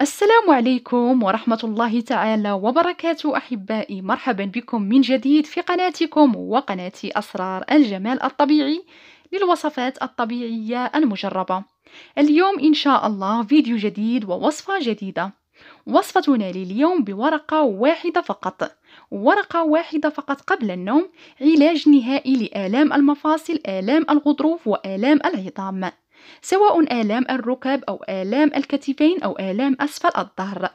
السلام عليكم ورحمة الله تعالى وبركاته أحبائي مرحبا بكم من جديد في قناتكم وقناة أسرار الجمال الطبيعي للوصفات الطبيعية المجربة اليوم إن شاء الله فيديو جديد ووصفة جديدة وصفتنا لليوم بورقة واحدة فقط ورقة واحدة فقط قبل النوم علاج نهائي لآلام المفاصل آلام الغضروف وآلام العظام سواء آلام الركب أو آلام الكتفين أو آلام أسفل الظهر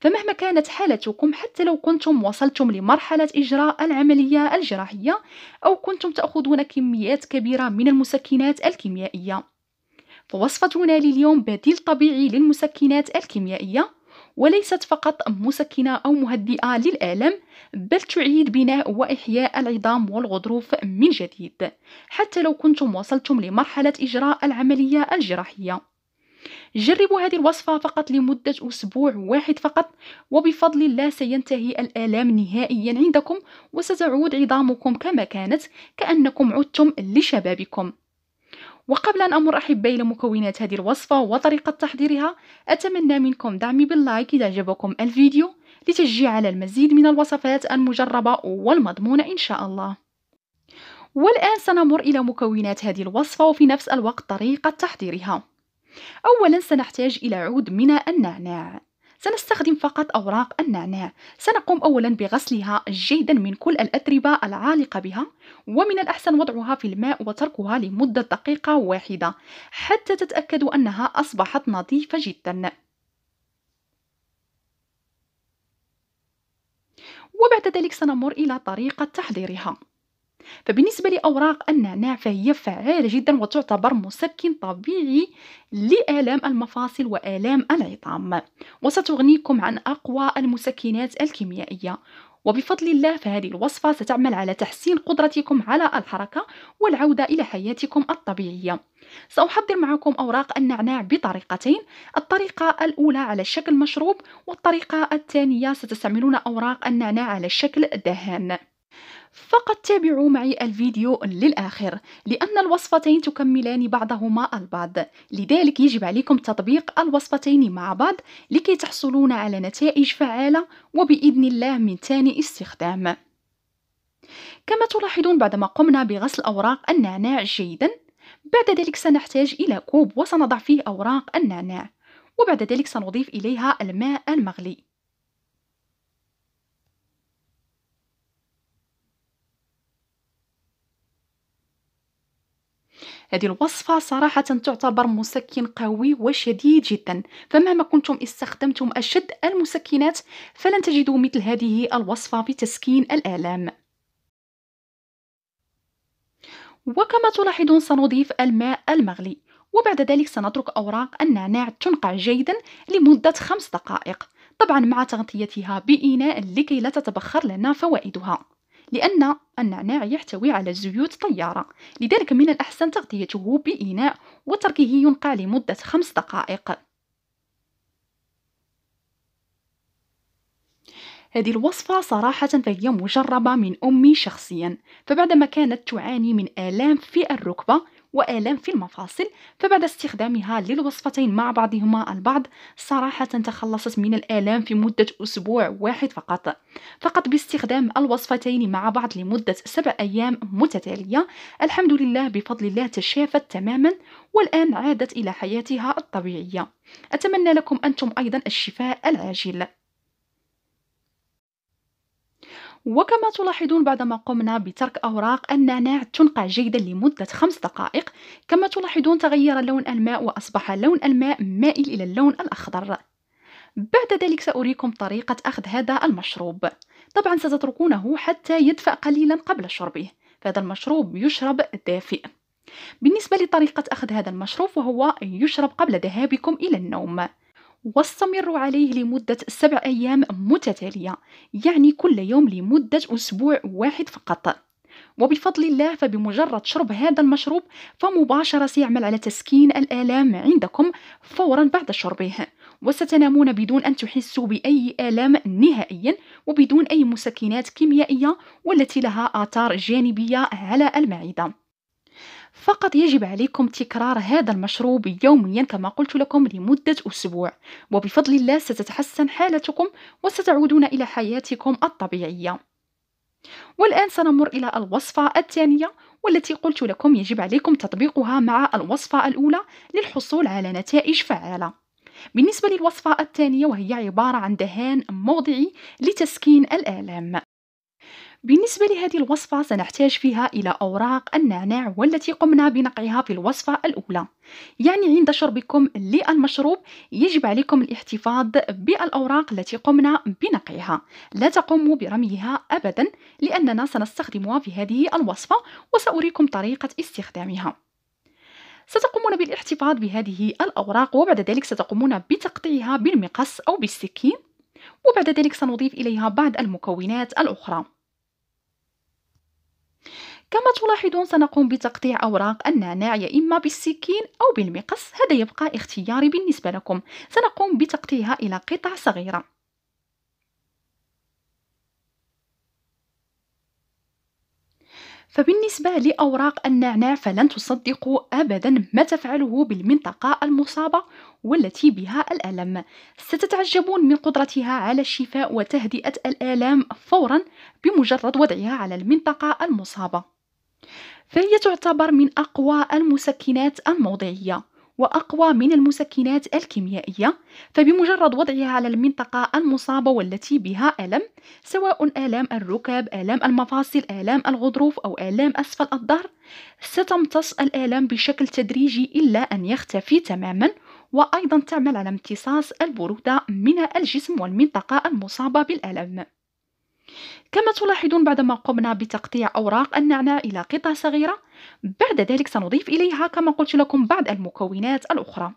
فمهما كانت حالتكم حتى لو كنتم وصلتم لمرحلة إجراء العملية الجراحية أو كنتم تأخذون كميات كبيرة من المسكنات الكيميائية فوصفتنا لليوم بديل طبيعي للمسكنات الكيميائية وليست فقط مسكنة أو مهدئة للآلم بل تعيد بناء وإحياء العظام والغضروف من جديد حتى لو كنتم وصلتم لمرحلة إجراء العملية الجراحية جربوا هذه الوصفة فقط لمدة أسبوع واحد فقط وبفضل الله سينتهي الآلام نهائيا عندكم وستعود عظامكم كما كانت كأنكم عدتم لشبابكم وقبل أن أمر أحبي لمكونات هذه الوصفة وطريقة تحضيرها أتمنى منكم دعمي باللايك إذا عجبكم الفيديو لتشجيع على المزيد من الوصفات المجربة والمضمونة إن شاء الله والآن سنمر إلى مكونات هذه الوصفة وفي نفس الوقت طريقة تحضيرها أولا سنحتاج إلى عود من النعناع سنستخدم فقط أوراق النعناع سنقوم أولا بغسلها جيدا من كل الأتربة العالقة بها ومن الأحسن وضعها في الماء وتركها لمدة دقيقة واحدة حتى تتأكدوا أنها أصبحت نظيفة جدا وبعد ذلك سنمر إلى طريقة تحضيرها فبالنسبة لأوراق النعناع فهي فعالة جدا وتعتبر مسكن طبيعي لآلام المفاصل وآلام العظام وستغنيكم عن أقوى المسكنات الكيميائية وبفضل الله فهذه الوصفة ستعمل على تحسين قدرتكم على الحركة والعودة إلى حياتكم الطبيعية سأحضر معكم أوراق النعناع بطريقتين الطريقة الأولى على شكل مشروب والطريقة الثانية ستستعملون أوراق النعناع على شكل دهان فقط تابعوا معي الفيديو للآخر لأن الوصفتين تكملان بعضهما البعض لذلك يجب عليكم تطبيق الوصفتين مع بعض لكي تحصلون على نتائج فعالة وبإذن الله من ثاني استخدام كما تلاحظون بعدما قمنا بغسل أوراق النعناع جيدا بعد ذلك سنحتاج إلى كوب وسنضع فيه أوراق النعناع وبعد ذلك سنضيف إليها الماء المغلي هذه الوصفة صراحة تعتبر مسكن قوي وشديد جدا فمهما كنتم استخدمتم أشد المسكنات فلن تجدوا مثل هذه الوصفة في تسكين الآلام وكما تلاحظون سنضيف الماء المغلي وبعد ذلك سنترك أوراق النعناع تنقع جيدا لمدة خمس دقائق طبعا مع تغطيتها بإناء لكي لا تتبخر لنا فوائدها لأن النعناع يحتوي على زيوت طيارة لذلك من الأحسن تغطيته بإناء وتركه ينقع لمدة خمس دقائق هذه الوصفة صراحة فهي مجربة من أمي شخصيا فبعدما كانت تعاني من آلام في الركبة وآلام في المفاصل فبعد استخدامها للوصفتين مع بعضهما البعض صراحة تخلصت من الآلام في مدة أسبوع واحد فقط فقط باستخدام الوصفتين مع بعض لمدة سبع أيام متتالية الحمد لله بفضل الله تشافت تماما والآن عادت إلى حياتها الطبيعية أتمنى لكم أنتم أيضا الشفاء العاجل وكما تلاحظون بعدما قمنا بترك أوراق النعناع تنقع جيدا لمدة خمس دقائق كما تلاحظون تغير لون الماء وأصبح لون الماء مائل إلى اللون الأخضر بعد ذلك سأريكم طريقة أخذ هذا المشروب طبعا ستتركونه حتى يدفأ قليلا قبل شربه فهذا المشروب يشرب دافئ بالنسبة لطريقة أخذ هذا المشروب فهو يشرب قبل ذهابكم إلى النوم واستمروا عليه لمدة سبع أيام متتالية يعني كل يوم لمدة أسبوع واحد فقط وبفضل الله فبمجرد شرب هذا المشروب فمباشرة سيعمل على تسكين الآلام عندكم فورا بعد شربه وستنامون بدون أن تحسوا بأي آلام نهائيا وبدون أي مسكنات كيميائية والتي لها آثار جانبية على المعدة فقط يجب عليكم تكرار هذا المشروب يوميا كما قلت لكم لمدة أسبوع وبفضل الله ستتحسن حالتكم وستعودون إلى حياتكم الطبيعية والآن سنمر إلى الوصفة الثانية والتي قلت لكم يجب عليكم تطبيقها مع الوصفة الأولى للحصول على نتائج فعالة بالنسبة للوصفة الثانية وهي عبارة عن دهان موضعي لتسكين الآلام بالنسبة لهذه الوصفة سنحتاج فيها إلى أوراق النعناع والتي قمنا بنقعها في الوصفة الأولى يعني عند شربكم للمشروب يجب عليكم الاحتفاظ بالأوراق التي قمنا بنقعها لا تقوموا برميها أبدا لأننا سنستخدمها في هذه الوصفة وسأريكم طريقة استخدامها ستقومون بالاحتفاظ بهذه الأوراق وبعد ذلك ستقومون بتقطيعها بالمقص أو بالسكين وبعد ذلك سنضيف إليها بعض المكونات الأخرى كما تلاحظون سنقوم بتقطيع أوراق النعناع يا إما بالسكين أو بالمقص هذا يبقى اختياري بالنسبة لكم سنقوم بتقطيعها إلى قطع صغيرة فبالنسبة لأوراق النعناع فلن تصدقوا أبدا ما تفعله بالمنطقة المصابة والتي بها الألم ستتعجبون من قدرتها على الشفاء وتهدئة الآلام فورا بمجرد وضعها على المنطقة المصابة فهي تعتبر من أقوى المسكنات الموضعية وأقوى من المسكنات الكيميائية فبمجرد وضعها على المنطقة المصابة والتي بها ألم سواء آلام الركاب آلام المفاصل آلام الغضروف أو آلام أسفل الظهر ستمتص الآلام بشكل تدريجي إلا أن يختفي تماما وأيضا تعمل على امتصاص البرودة من الجسم والمنطقة المصابة بالألم كما تلاحظون بعدما قمنا بتقطيع أوراق النعناع إلى قطع صغيرة بعد ذلك سنضيف إليها كما قلت لكم بعض المكونات الأخرى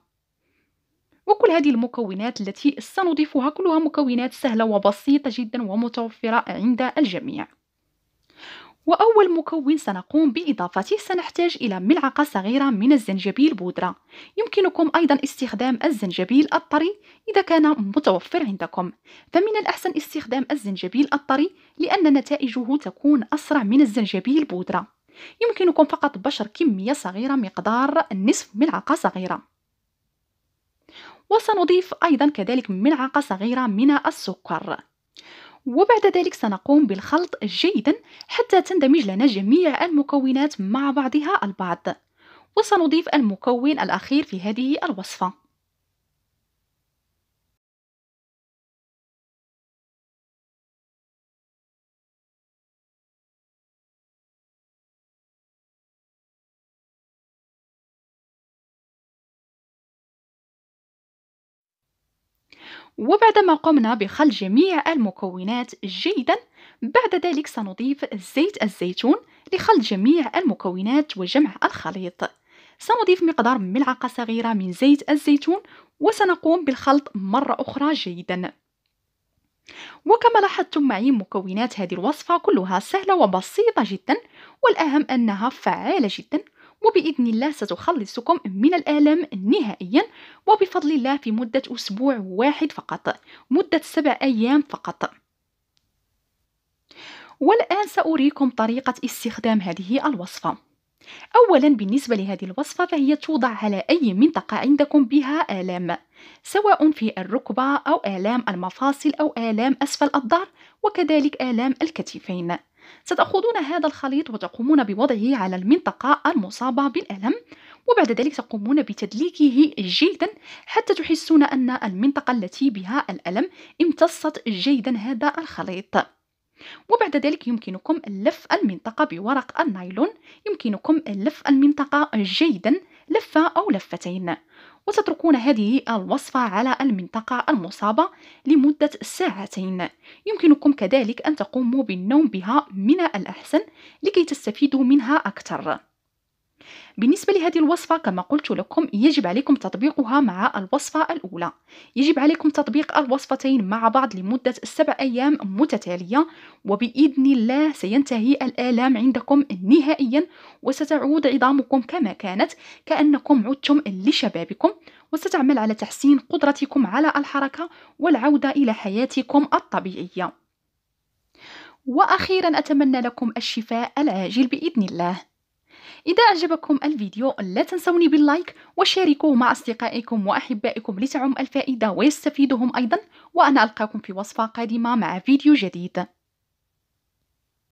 وكل هذه المكونات التي سنضيفها كلها مكونات سهلة وبسيطة جدا ومتوفرة عند الجميع وأول مكون سنقوم بإضافته سنحتاج إلى ملعقة صغيرة من الزنجبيل بودرة يمكنكم أيضا استخدام الزنجبيل الطري إذا كان متوفر عندكم فمن الأحسن استخدام الزنجبيل الطري لأن نتائجه تكون أسرع من الزنجبيل بودرة يمكنكم فقط بشر كمية صغيرة مقدار نصف ملعقة صغيرة وسنضيف أيضا كذلك ملعقة صغيرة من السكر وبعد ذلك سنقوم بالخلط جيدا حتى تندمج لنا جميع المكونات مع بعضها البعض وسنضيف المكون الأخير في هذه الوصفة وبعدما قمنا بخلط جميع المكونات جيدا بعد ذلك سنضيف زيت الزيتون لخلط جميع المكونات وجمع الخليط سنضيف مقدار ملعقة صغيرة من زيت الزيتون وسنقوم بالخلط مرة أخرى جيدا وكما لاحظتم معي مكونات هذه الوصفة كلها سهلة وبسيطة جدا والأهم أنها فعالة جدا وبإذن الله ستخلصكم من الآلام نهائيا وبفضل الله في مدة أسبوع واحد فقط مدة سبع أيام فقط والآن سأريكم طريقة استخدام هذه الوصفة أولا بالنسبة لهذه الوصفة فهي توضع على أي منطقة عندكم بها آلام سواء في الركبة أو آلام المفاصل أو آلام أسفل الظهر وكذلك آلام الكتفين ستأخذون هذا الخليط وتقومون بوضعه على المنطقة المصابة بالألم وبعد ذلك تقومون بتدليكه جيدا حتى تحسون أن المنطقة التي بها الألم امتصت جيدا هذا الخليط وبعد ذلك يمكنكم لف المنطقة بورق النايلون يمكنكم لف المنطقة جيدا لفة أو لفتين وتتركون هذه الوصفة على المنطقة المصابة لمدة ساعتين يمكنكم كذلك أن تقوموا بالنوم بها من الأحسن لكي تستفيدوا منها أكثر بالنسبة لهذه الوصفة كما قلت لكم يجب عليكم تطبيقها مع الوصفة الأولى يجب عليكم تطبيق الوصفتين مع بعض لمدة سبع أيام متتالية وبإذن الله سينتهي الآلام عندكم نهائيا وستعود عظامكم كما كانت كأنكم عدتم لشبابكم وستعمل على تحسين قدرتكم على الحركة والعودة إلى حياتكم الطبيعية وأخيرا أتمنى لكم الشفاء العاجل بإذن الله إذا أعجبكم الفيديو لا تنسوني باللايك وشاركوه مع أصدقائكم وأحبائكم لتعم الفائدة ويستفيدهم أيضا وأنا ألقاكم في وصفة قادمة مع فيديو جديد